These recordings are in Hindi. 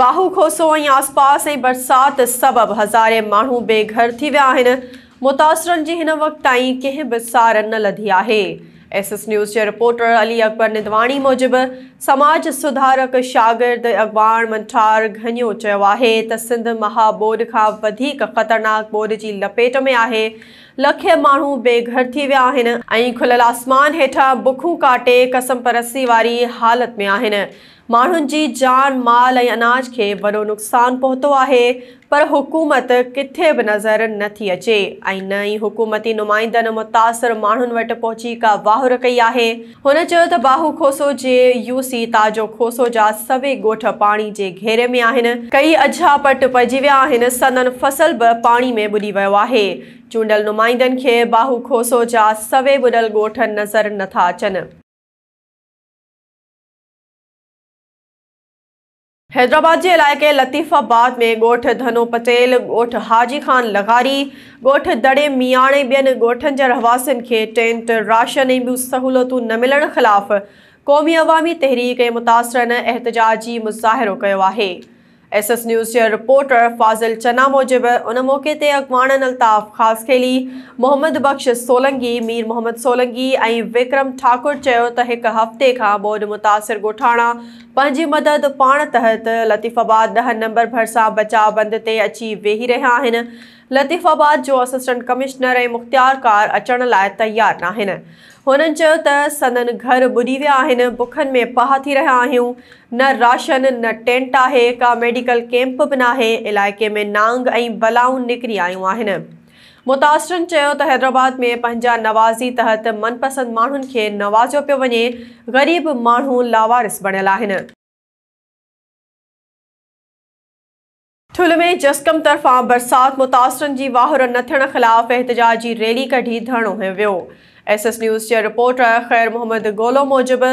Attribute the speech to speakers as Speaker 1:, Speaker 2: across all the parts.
Speaker 1: बाहूखोसो ऐं आसपास बरसात सबब हज़ारे मू बेघर थी विया आहिनि मुतासिरनि जी हिन वक़्तु ताईं सार न लधी है एस एस न्यूज़ जे रिपोर्टर अली अकबर निदवाणी मूजिबि समाज सुधारक शागिर्द अकबार मंठार घो चयो आहे त सिंध महाबोर्ड खां वधीक ख़तरनाक बोर्ड जी लपेट में आहे लख माण्हू बेघर थी विया आहिनि ऐं खुलियल आसमान हेठां बुखूं काटे कसम परस्ती वारी हालति में आहिनि माण्हुनि जी जान माल ऐं अनाज खे वॾो नुक़सानु पहुतो आहे पर हुकूमत किथे बि नज़र नथी अचे ऐं नई हुकूमती नुमाइंदनि मुतासिर माण्हुनि वटि पहुची का वाहुर कई आहे हुन चयो त बाहूखोसो जे यूसी ताज़ो खोसो जा सवे ॻोठ पाणी जे घेरे में आहिनि कई अजा पट पइजी विया आहिनि सननि फ़सल बि पाणी में ॿुॾी वियो आहे चूंडियल नुमाइंदनि खे बाहू खोसो जा सवे बुॾल ॻोठ नज़र नथा अचनि हैदराबाद के इलाक़े लतीफ़ाबाद में ॻोठ धनो पटेल गोठ हाजी ख़ान लगारी ॻोठ दड़े मियाणे ॿियनि ॻोठनि जे रहवासियुनि खे टेंट राशन ऐं ॿियूं न मिलने ख़िलाफ़ क़ौमी अवामी तहरीक मुतासरन एहतजाजी मुज़ाहिरो है एस एस न्यूज़ के रिपोर्टर फाज़िल चन्ना मूजिब उन मौक़े ते अलताफ़ अल्ताफ़ ख़ासखेली मोहम्मद बख़्श सोलंगी मीर मोहम्मद सोलंगी ऐं विक्रम ठाकुर चयो त हफ़्ते खां ॿोॾि मुतासिर ॻोठाणा पंहिंजी मदद पाण तहत लतीफ़ाबाद दह नंबर भरसा बचाव बंद ते अची वेही रहा आहिनि लतीफ़ाबाद जो असिस्टेंट कमिश्नर ऐं मुख़्तियारकार अचण लाइ तयारु न आहिनि सदन घर ॿुॾी विया आहिनि में पहा थी रहिया आहियूं न राशन न टेंट आहे का मेडिकल कैंप भी ना आहे में नांग बलाऊँ बलाऊं निकिरी आयूं हैदराबाद में पंहिंजा नवाज़ी तहत मनपसंद माण्हुनि खे नवाज़ियो पियो वञे ग़रीब मू लावारिस बणियल थुल में जस्कम तरफ़ा बरसात मुतासरनि की वाहर न थियण ख़िलाफ़ु एहतिजाजी रैली कढी धरणो हयो एस एस न्यूज़ के रिपोर्टर ख़ैर मोहम्मद गोलो मूजिब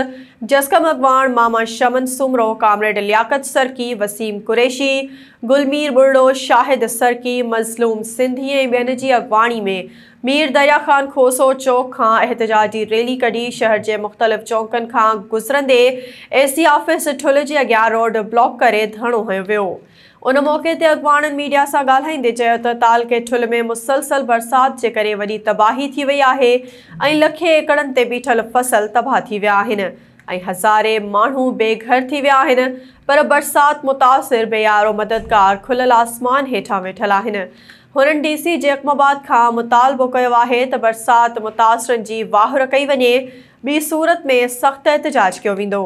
Speaker 1: जस्कम अगवाण मामा शमन सुमरो कामरेड लियाकत सरकी वसीम कुरैशी गुलमीर बुड़ो शाहिद सरकी मज़लूम सिंधी बेन की अगवाणी में मीर दरिया ख़ान खोसो चौक खां एहतिजाजी रैली कढी शहर के मुख़्तलिफ़ चौकन खां गुज़रंदे ए ऑफ़िस ठुल जे अॻियां रोड ब्लॉक कर धरणो हयो उन मौके ते अॻुवाणनि मीडिया सां ॻाल्हाईंदे चयो त तालके ठुल में मुसलसल बरसाति जे करे वॾी तबाही थी वई आहे ऐं लखे एकड़नि ते बीठल फसल तबाह थी विया आहिनि ऐं हज़ारे माण्हू बेघर थी विया आहिनि पर बरसाति मुतासिर बेयारो मददगार खुलियल आसमान हेठां वेठल आहिनि हुननि डी सी जेकमाबाद खां मुतालबो कयो आहे त बरसाति मुतासिरनि जी वाहुर कई वञे ॿी सूरत में सख़्तु एतिजाज कयो वेंदो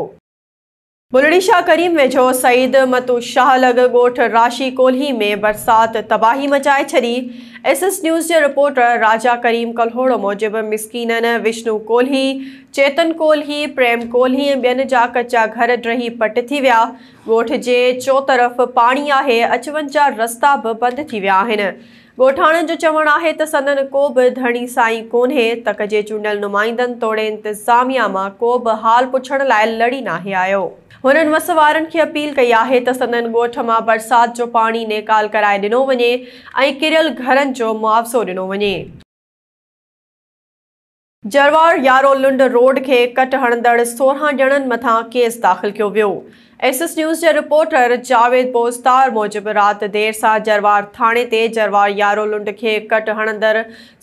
Speaker 1: बुलड़ी शाह करीम में सईद मतु शाह लग गोठ राशि कोल्ही में बरसात तबाही मचाए छी एस एस न्यूज़ के रिपोर्टर राजा करीम कल्होड़ो मूजिब मिसकिनन विष्णु कोल्ही चेतन कोल्ही प्रेम कोल्ही ऐं ॿियनि जा घर ड्रही पट थी विया ॻोठ जे चोतरफ़ पानी आहे अचवञ जा रस्ता बि बंदि थी विया ॻोठाणनि जो चवणु आहे त सदन को बि धणी साईं कोन्हे तक जे चूंडियल नुमाइंदनि तोड़े इंतिज़ामिया मां को बि हाल पुछण लाइ लड़ी नाहे आयो हुननि वस वारनि खे अपील कई आहे त सदन ॻोठ मां बरसाति जो पाणी नेकाल कराए ॾिनो वञे ऐं किरियल घरनि जो मुआवज़ो ॾिनो वञे जरवार यारो लुंड रोड खे कट हणंदड़ सोरहं ॼणनि मथां केस दाख़िल कयो वियो एस એસએસ ન્યૂઝના રિપોર્ટર જાવેદ પોસ્તાર મુજબ રાત દેર સા જરવાર થાણે તે जरवार यारो लुंड के कट हणंदड़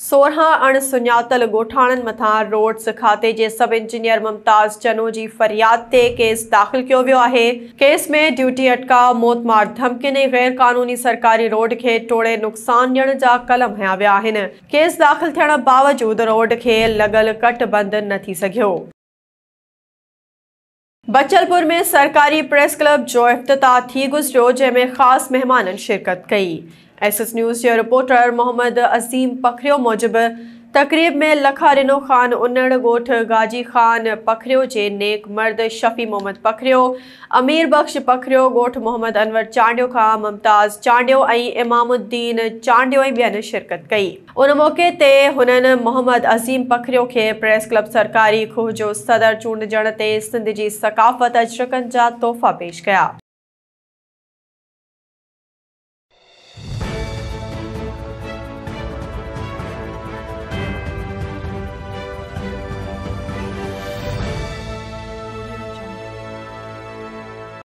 Speaker 1: सोरह अण सुञातल ॻोठाणनि मथां रोड्स खाते के सब इंजीनियर मुमताज़ चनो की फ़रियाद ते केस दाख़िल कयो वियो आहे केस में ड्यूटी अटका मौतमार धमकिन गैर क़ानूनी सरकारी रोड के टोड़े नुक़सान ॾियण जा कलम हया विया केस दाख़िल थियण बावजूद रोड के लगल कट बंदि न थी सघियो बचलपुर में सरकारी प्रेस क्लब जो अफ्ताह थी गुजरो जैमें खास मेहमान शिरकत कई एस एस न्यूज़ के रिपोर्टर मोहम्मद असीम पखरियो मूजिब तक़रीब में लखारिनो ख़ान उनड़ ॻोठ गाजी ख़ान पखरियो जे नेक मर्द शफ़ी मोहम्मद पखरियो अमीर बख्श पखरियो ॻोठ मोहम्मद अनवर चांडियो खां मुमताज़ चांडियो ऐं इमामुद्दीन चांडियो ऐं शिरकत कई उन मौक़े ते हुननि मोहम्मद अज़ीम पखरियो के प्रेस क्लब सरकारी खूह जो सदर चूंडजण ते सिंध जी सकाफ़त अजरकनि जा तोहफ़ा पेश कया